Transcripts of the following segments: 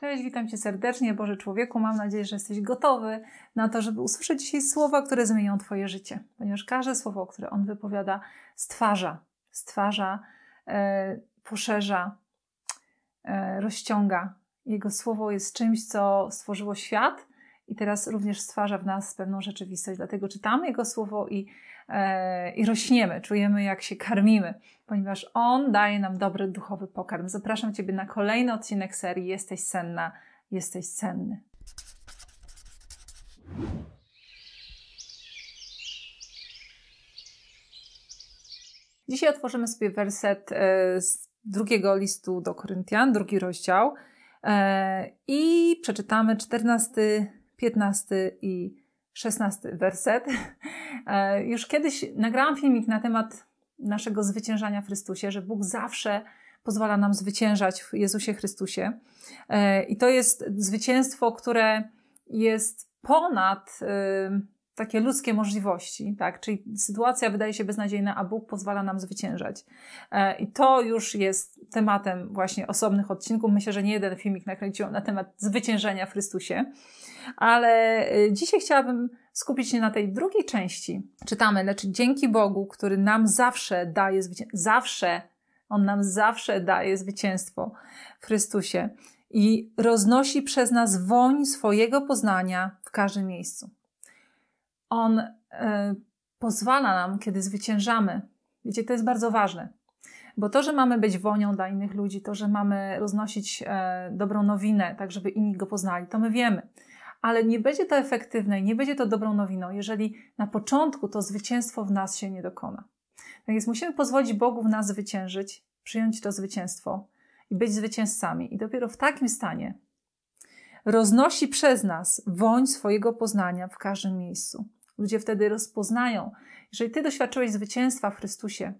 Cześć, witam Cię serdecznie, Boże Człowieku. Mam nadzieję, że jesteś gotowy na to, żeby usłyszeć dzisiaj słowa, które zmienią Twoje życie, ponieważ każde słowo, które On wypowiada, stwarza, stwarza, e, poszerza, e, rozciąga. Jego słowo jest czymś, co stworzyło świat i teraz również stwarza w nas pewną rzeczywistość. Dlatego czytamy Jego Słowo i, e, i rośniemy, czujemy jak się karmimy, ponieważ On daje nam dobry duchowy pokarm. Zapraszam Ciebie na kolejny odcinek serii Jesteś senna, jesteś senny. Dzisiaj otworzymy sobie werset e, z drugiego listu do Koryntian, drugi rozdział e, i przeczytamy 14 15 i 16 werset. E, już kiedyś nagrałam filmik na temat naszego zwyciężania w Chrystusie, że Bóg zawsze pozwala nam zwyciężać w Jezusie Chrystusie. E, I to jest zwycięstwo, które jest ponad e, takie ludzkie możliwości, tak? Czyli sytuacja wydaje się beznadziejna, a Bóg pozwala nam zwyciężać. I to już jest tematem właśnie osobnych odcinków. Myślę, że nie jeden filmik nakręciłam na temat zwyciężenia w Chrystusie. Ale y, dzisiaj chciałabym skupić się na tej drugiej części. Czytamy, lecz dzięki Bogu, który nam zawsze daje zwycięstwo, zawsze, On nam zawsze daje zwycięstwo w Chrystusie i roznosi przez nas woń swojego poznania w każdym miejscu. On y, pozwala nam, kiedy zwyciężamy. Wiecie, to jest bardzo ważne, bo to, że mamy być wonią dla innych ludzi, to, że mamy roznosić y, dobrą nowinę, tak żeby inni go poznali, to my wiemy ale nie będzie to efektywne i nie będzie to dobrą nowiną, jeżeli na początku to zwycięstwo w nas się nie dokona. Tak więc musimy pozwolić Bogu w nas zwyciężyć, przyjąć to zwycięstwo i być zwycięzcami. I dopiero w takim stanie roznosi przez nas woń swojego poznania w każdym miejscu. Ludzie wtedy rozpoznają, jeżeli Ty doświadczyłeś zwycięstwa w Chrystusie,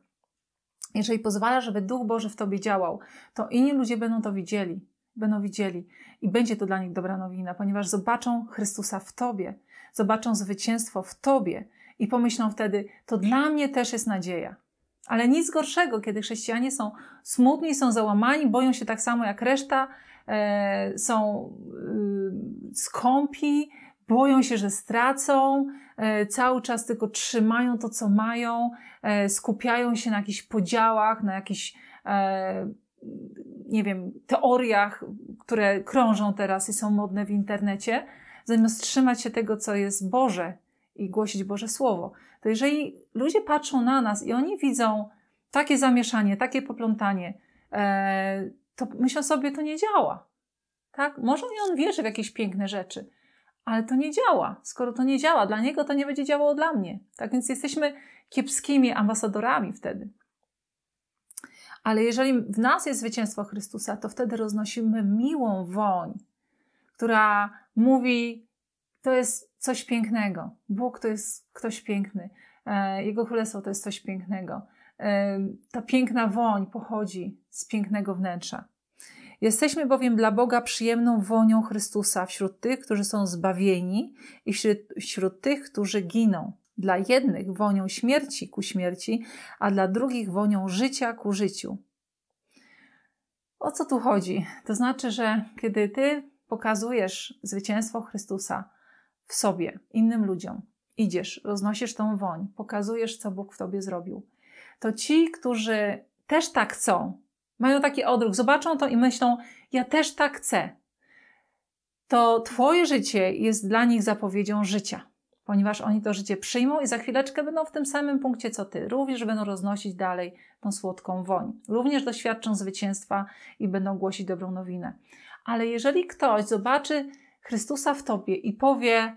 jeżeli pozwalasz, żeby Duch Boży w Tobie działał, to inni ludzie będą to widzieli będą widzieli i będzie to dla nich dobra nowina, ponieważ zobaczą Chrystusa w Tobie, zobaczą zwycięstwo w Tobie i pomyślą wtedy, to dla mnie też jest nadzieja. Ale nic gorszego, kiedy chrześcijanie są smutni, są załamani, boją się tak samo jak reszta, e, są y, skąpi, boją się, że stracą, e, cały czas tylko trzymają to, co mają, e, skupiają się na jakichś podziałach, na jakichś e, nie wiem, teoriach, które krążą teraz i są modne w internecie, zamiast trzymać się tego, co jest Boże i głosić Boże Słowo. To jeżeli ludzie patrzą na nas i oni widzą takie zamieszanie, takie poplątanie, e, to myślą sobie, to nie działa. Tak? Może on wierzy w jakieś piękne rzeczy, ale to nie działa. Skoro to nie działa dla niego, to nie będzie działało dla mnie. Tak więc jesteśmy kiepskimi ambasadorami wtedy. Ale jeżeli w nas jest zwycięstwo Chrystusa, to wtedy roznosimy miłą woń, która mówi: To jest coś pięknego. Bóg to jest ktoś piękny. E, Jego królestwo to jest coś pięknego. E, ta piękna woń pochodzi z pięknego wnętrza. Jesteśmy bowiem dla Boga przyjemną wonią Chrystusa wśród tych, którzy są zbawieni i wśród, wśród tych, którzy giną. Dla jednych wonią śmierci ku śmierci, a dla drugich wonią życia ku życiu. O co tu chodzi? To znaczy, że kiedy ty pokazujesz zwycięstwo Chrystusa w sobie, innym ludziom, idziesz, roznosisz tą woń, pokazujesz, co Bóg w tobie zrobił, to ci, którzy też tak chcą, mają taki odruch, zobaczą to i myślą: Ja też tak chcę. To Twoje życie jest dla nich zapowiedzią życia ponieważ oni to życie przyjmą i za chwileczkę będą w tym samym punkcie co ty. Również będą roznosić dalej tą słodką woń. Również doświadczą zwycięstwa i będą głosić dobrą nowinę. Ale jeżeli ktoś zobaczy Chrystusa w tobie i powie,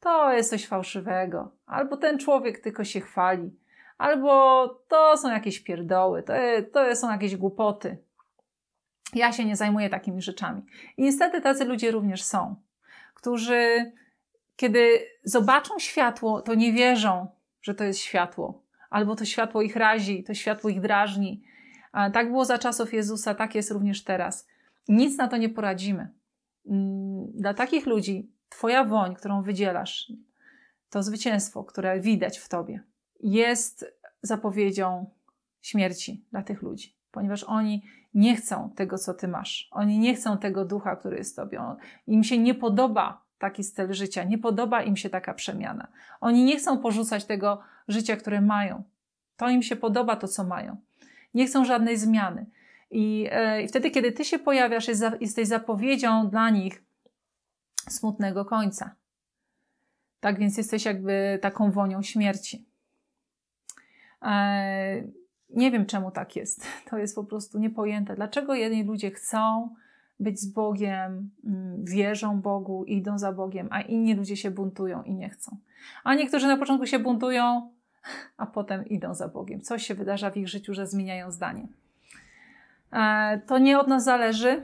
to jest coś fałszywego, albo ten człowiek tylko się chwali, albo to są jakieś pierdoły, to, to są jakieś głupoty. Ja się nie zajmuję takimi rzeczami. I niestety tacy ludzie również są, którzy kiedy zobaczą światło, to nie wierzą, że to jest światło, albo to światło ich razi, to światło ich drażni. Tak było za czasów Jezusa, tak jest również teraz. Nic na to nie poradzimy. Mm, dla takich ludzi Twoja woń, którą wydzielasz, to zwycięstwo, które widać w Tobie, jest zapowiedzią śmierci dla tych ludzi, ponieważ oni nie chcą tego, co Ty masz. Oni nie chcą tego ducha, który jest w Tobie. Im się nie podoba taki styl życia, nie podoba im się taka przemiana. Oni nie chcą porzucać tego życia, które mają. To im się podoba, to co mają. Nie chcą żadnej zmiany. I, e, i wtedy, kiedy ty się pojawiasz, jest za, jesteś zapowiedzią dla nich smutnego końca. Tak więc jesteś jakby taką wonią śmierci. E, nie wiem, czemu tak jest. To jest po prostu niepojęte. Dlaczego jedni ludzie chcą, być z Bogiem, mm, wierzą Bogu, idą za Bogiem, a inni ludzie się buntują i nie chcą. A niektórzy na początku się buntują, a potem idą za Bogiem. Coś się wydarza w ich życiu, że zmieniają zdanie. E, to nie od nas zależy.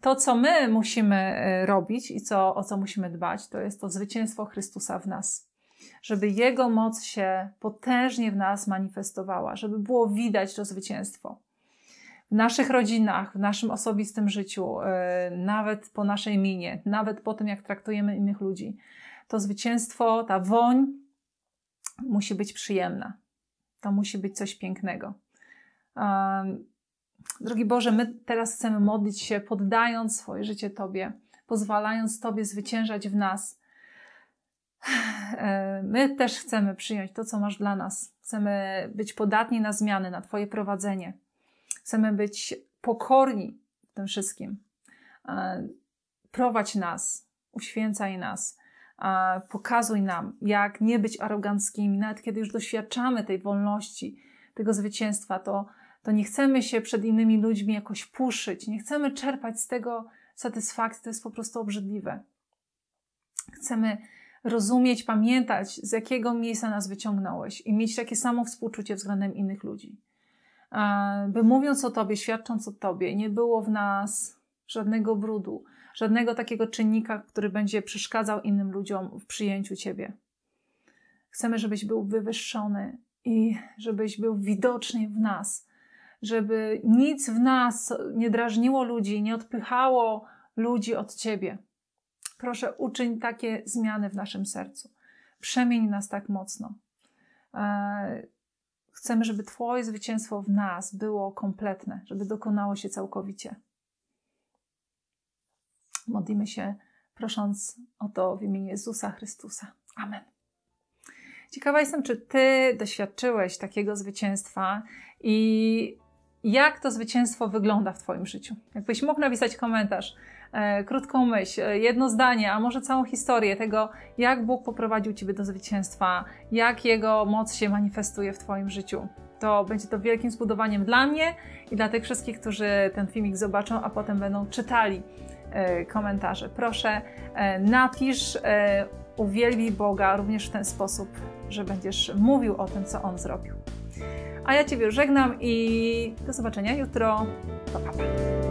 To, co my musimy e, robić i co, o co musimy dbać, to jest to zwycięstwo Chrystusa w nas. Żeby Jego moc się potężnie w nas manifestowała, żeby było widać to zwycięstwo w naszych rodzinach, w naszym osobistym życiu, e, nawet po naszej minie, nawet po tym, jak traktujemy innych ludzi. To zwycięstwo, ta woń musi być przyjemna. To musi być coś pięknego. Drogi Boże, my teraz chcemy modlić się, poddając swoje życie Tobie, pozwalając Tobie zwyciężać w nas. E, my też chcemy przyjąć to, co masz dla nas. Chcemy być podatni na zmiany, na Twoje prowadzenie. Chcemy być pokorni w tym wszystkim. Prowadź nas, uświęcaj nas, pokazuj nam, jak nie być aroganckimi. Nawet kiedy już doświadczamy tej wolności, tego zwycięstwa, to, to nie chcemy się przed innymi ludźmi jakoś puszyć, nie chcemy czerpać z tego satysfakcji, to jest po prostu obrzydliwe. Chcemy rozumieć, pamiętać, z jakiego miejsca nas wyciągnąłeś i mieć takie samo współczucie względem innych ludzi by mówiąc o Tobie, świadcząc o Tobie, nie było w nas żadnego brudu, żadnego takiego czynnika, który będzie przeszkadzał innym ludziom w przyjęciu Ciebie. Chcemy, żebyś był wywyższony i żebyś był widoczny w nas, żeby nic w nas nie drażniło ludzi, nie odpychało ludzi od Ciebie. Proszę, uczyń takie zmiany w naszym sercu. Przemień nas tak mocno. Eee, Chcemy, żeby Twoje zwycięstwo w nas było kompletne, żeby dokonało się całkowicie. Modlimy się, prosząc o to w imieniu Jezusa Chrystusa. Amen. Ciekawa jestem, czy Ty doświadczyłeś takiego zwycięstwa i jak to zwycięstwo wygląda w Twoim życiu. Jakbyś mógł napisać komentarz, E, krótką myśl, e, jedno zdanie, a może całą historię tego, jak Bóg poprowadził Ciebie do zwycięstwa, jak Jego moc się manifestuje w Twoim życiu. To będzie to wielkim zbudowaniem dla mnie i dla tych wszystkich, którzy ten filmik zobaczą, a potem będą czytali e, komentarze. Proszę, napisz, uwielbi Boga również w ten sposób, że będziesz mówił o tym, co On zrobił. A ja Ciebie żegnam i do zobaczenia jutro. Pa, pa, pa.